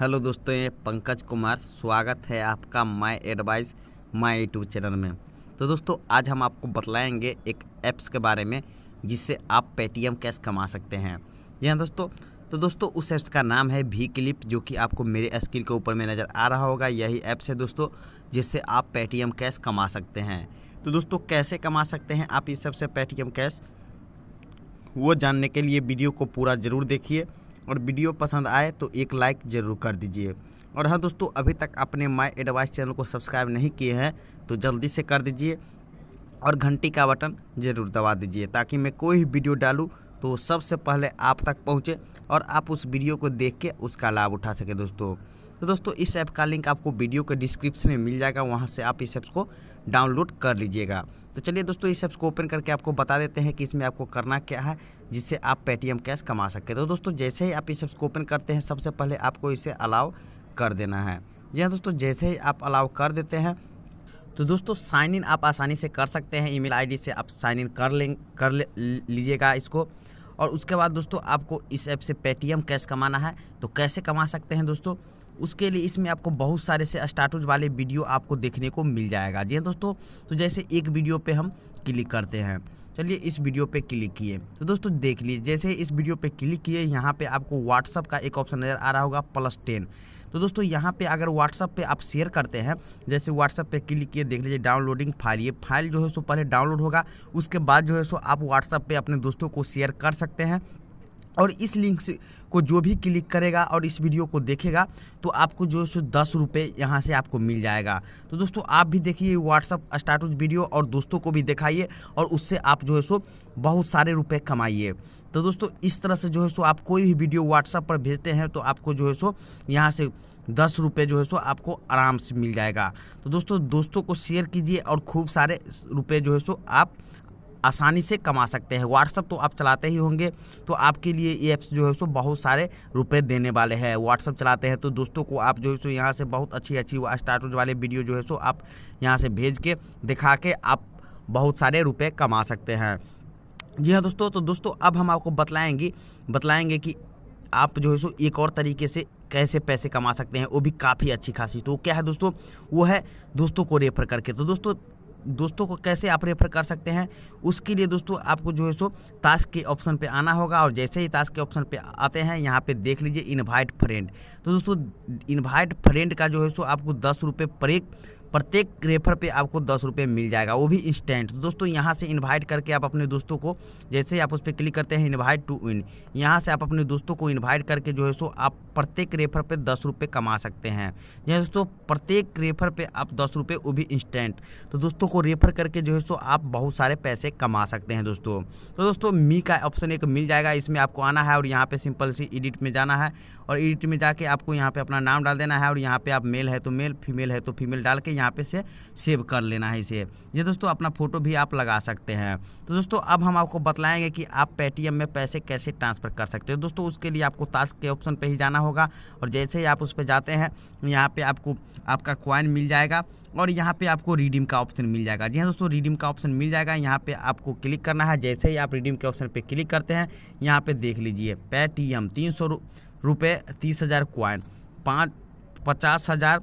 hello दोस्तों ये पंकज कुमार स्वागत है आपका my advice my YouTube channel में तो दोस्तों आज हम आपको बतलाएंगे एक ऐप्स के बारे में जिससे आप पेटीएम कैश कमा सकते हैं जी हाँ दोस्तों तो दोस्तों उस ऐप्स का नाम है भी क्लिप जो कि आपको मेरे स्क्रीन के ऊपर में नज़र आ रहा होगा यही ऐप्स है दोस्तों जिससे आप पेटीएम कैश कमा सकते हैं तो दोस्तों कैसे कमा सकते हैं आप इस सबसे से पेटीएम कैश वो जानने के लिए वीडियो को पूरा ज़रूर देखिए और वीडियो पसंद आए तो एक लाइक ज़रूर कर दीजिए और हाँ दोस्तों अभी तक अपने माई एडवाइस चैनल को सब्सक्राइब नहीं किए हैं तो जल्दी से कर दीजिए और घंटी का बटन ज़रूर दबा दीजिए ताकि मैं कोई भी वीडियो डालूँ तो सबसे पहले आप तक पहुँचे और आप उस वीडियो को देख के उसका लाभ उठा सके दोस्तों तो दोस्तों इस ऐप का लिंक आपको वीडियो के डिस्क्रिप्शन में मिल जाएगा वहाँ से आप इस ऐप्स को डाउनलोड कर लीजिएगा तो चलिए दोस्तों इस ऐप्स को ओपन करके आपको बता देते हैं कि इसमें आपको करना क्या है जिससे आप पेटीएम कैश कमा सकते हैं तो दोस्तों जैसे ही आप इस ऐप्स को ओपन करते हैं सबसे पहले आपको इसे अलाउ कर देना है यह हाँ दोस्तों जैसे ही आप अलाउ कर देते हैं तो दोस्तों साइन इन आप आसानी से कर सकते हैं ईमेल आईडी से आप साइन इन कर लें कर ले, लीजिएगा इसको और उसके बाद दोस्तों आपको इस ऐप से पेटीएम कैश कमाना है तो कैसे कमा सकते हैं दोस्तों उसके लिए इसमें आपको बहुत सारे से स्टार्टूज वाले वीडियो आपको देखने को मिल जाएगा जी हाँ दोस्तों तो जैसे एक वीडियो पे हम क्लिक करते हैं चलिए इस वीडियो पे क्लिक किए तो दोस्तों देख लीजिए जैसे इस वीडियो पे क्लिक किए यहाँ पे आपको व्हाट्सअप का एक ऑप्शन नज़र आ रहा होगा प्लस टेन तो दोस्तों यहाँ पे अगर व्हाट्सअप पे आप शेयर करते हैं जैसे व्हाट्सअप पे क्लिक किए देख लीजिए डाउनलोडिंग फाइल ये फाइल जो है सो पहले डाउनलोड होगा उसके बाद जो है सो आप व्हाट्सअप पर अपने दोस्तों को शेयर कर सकते हैं और इस लिंक से को जो भी क्लिक करेगा और इस वीडियो को देखेगा तो आपको जो है सो दस रुपये यहाँ से आपको मिल जाएगा तो दोस्तों आप भी देखिए व्हाट्सअप स्टार्टअप वीडियो और दोस्तों को भी दिखाइए और उससे आप जो है सो बहुत सारे रुपये कमाइए तो दोस्तों इस तरह से जो है सो आप कोई भी वीडियो व्हाट्सअप पर भेजते हैं तो आपको जो है सो यहाँ से दस रुपये जो है सो आपको आराम से मिल जाएगा तो दोस्तों दोस्तों को शेयर कीजिए और खूब सारे रुपये जो है सो आप आसानी से कमा सकते हैं व्हाट्सअप तो आप चलाते ही होंगे तो आपके लिए ये ऐप्स जो है सो बहुत सारे रुपये देने वाले हैं व्हाट्सअप चलाते हैं तो दोस्तों को आप जो है सो यहाँ से बहुत अच्छी अच्छी स्टार्टअप वाले वीडियो जो है सो आप यहाँ से भेज के दिखा के आप बहुत सारे रुपये कमा सकते हैं जी हाँ दोस्तों तो दोस्तों अब हम आपको बतलाएँगे बतलाएँगे कि आप जो है सो एक और तरीके से कैसे पैसे कमा सकते हैं वो भी काफ़ी अच्छी खासी तो क्या है दोस्तों वो है दोस्तों को रेफर करके तो दोस्तों दोस्तों को कैसे आप रेफर कर सकते हैं उसके लिए दोस्तों आपको जो है सो ताश के ऑप्शन पे आना होगा और जैसे ही ताश के ऑप्शन पे आते हैं यहाँ पे देख लीजिए इनवाइट फ्रेंड तो दोस्तों इनवाइट फ्रेंड का जो है सो आपको दस रुपये पर एक प्रत्येक रेफर पे आपको दस रुपये मिल जाएगा वो भी इंस्टेंट तो दोस्तों यहाँ से इनवाइट करके आप अपने दोस्तों को जैसे आप उस पर क्लिक करते हैं इनवाइट टू विन यहाँ से आप अपने दोस्तों को इनवाइट करके जो है सो आप प्रत्येक रेफर पे दस रुपये कमा सकते हैं जैसे दोस्तों प्रत्येक रेफर पे आप दस रुपये वो भी इंस्टेंट तो दोस्तों को रेफर करके जो है सो आप बहुत सारे पैसे कमा सकते हैं दोस्तों तो दोस्तों मी का ऑप्शन एक मिल जाएगा इसमें आपको आना है और यहाँ पर सिंपल सी एडिट में जाना है और एडिट में जाके आपको यहाँ पर अपना नाम डाल देना है और यहाँ पर आप मेल है तो मेल फीमेल है तो फीमेल डाल के यहाँ पे से सेव कर लेना है इसे ये दोस्तों अपना फ़ोटो भी आप लगा सकते हैं तो दोस्तों अब हम आपको बताएंगे कि आप पेटीएम में पैसे कैसे ट्रांसफ़र कर सकते हो दोस्तों उसके लिए आपको टास्क के ऑप्शन पर ही जाना होगा और जैसे ही आप उस पर जाते हैं यहाँ पर आपको आपका क्वाइन मिल जाएगा और यहाँ पे आपको रिडीम का ऑप्शन मिल जाएगा जी हाँ दोस्तों रिडीम का ऑप्शन मिल जाएगा यहाँ पे आपको क्लिक करना है जैसे ही आप रिडीम के ऑप्शन पे क्लिक करते हैं यहाँ पे देख लीजिए पेटीएम तीन सौ रुपये तीस हज़ार क्वाइन पाँच पचास हज़ार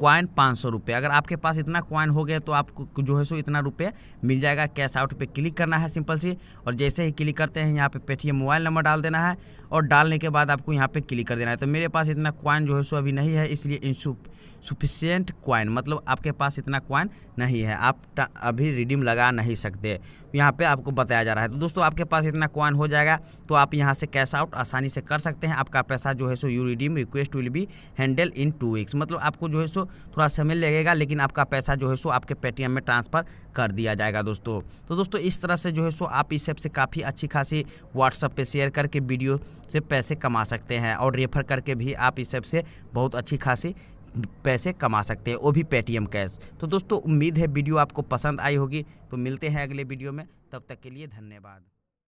कॉइन पाँच सौ रुपये अगर आपके पास इतना कॉइन हो गया तो आपको जो है सो इतना रुपये मिल जाएगा कैश आउट पे क्लिक करना है सिंपल सी और जैसे ही क्लिक करते हैं यहाँ पे पेटीएम मोबाइल नंबर डाल देना है और डालने के बाद आपको यहाँ पे क्लिक कर देना है तो मेरे पास इतना कॉइन जो है सो अभी नहीं है इसलिए इंसुफिशियंट कॉइन मतलब आपके पास इतना कॉइन नहीं है आप अभी रिडीम लगा नहीं सकते यहाँ पर आपको बताया जा रहा है तो दोस्तों आपके पास इतना कॉइन हो जाएगा तो आप यहाँ से कैश आउट आसानी से कर सकते हैं आपका पैसा जो है so you redeem request will be handled in two weeks मतलब आपको जो है सो थोड़ा समय लगेगा लेकिन आपका पैसा जो है सो आपके पेटीएम में ट्रांसफ़र कर दिया जाएगा दोस्तों तो दोस्तों इस तरह से जो है सो आप इस ऐप से काफ़ी अच्छी खासी व्हाट्सअप पे शेयर करके वीडियो से पैसे कमा सकते हैं और रेफर करके भी आप इस ऐप से बहुत अच्छी खासी पैसे कमा सकते हैं वो भी पेटीएम कैश तो दोस्तों उम्मीद है वीडियो आपको पसंद आई होगी तो मिलते हैं अगले वीडियो में तब तक के लिए धन्यवाद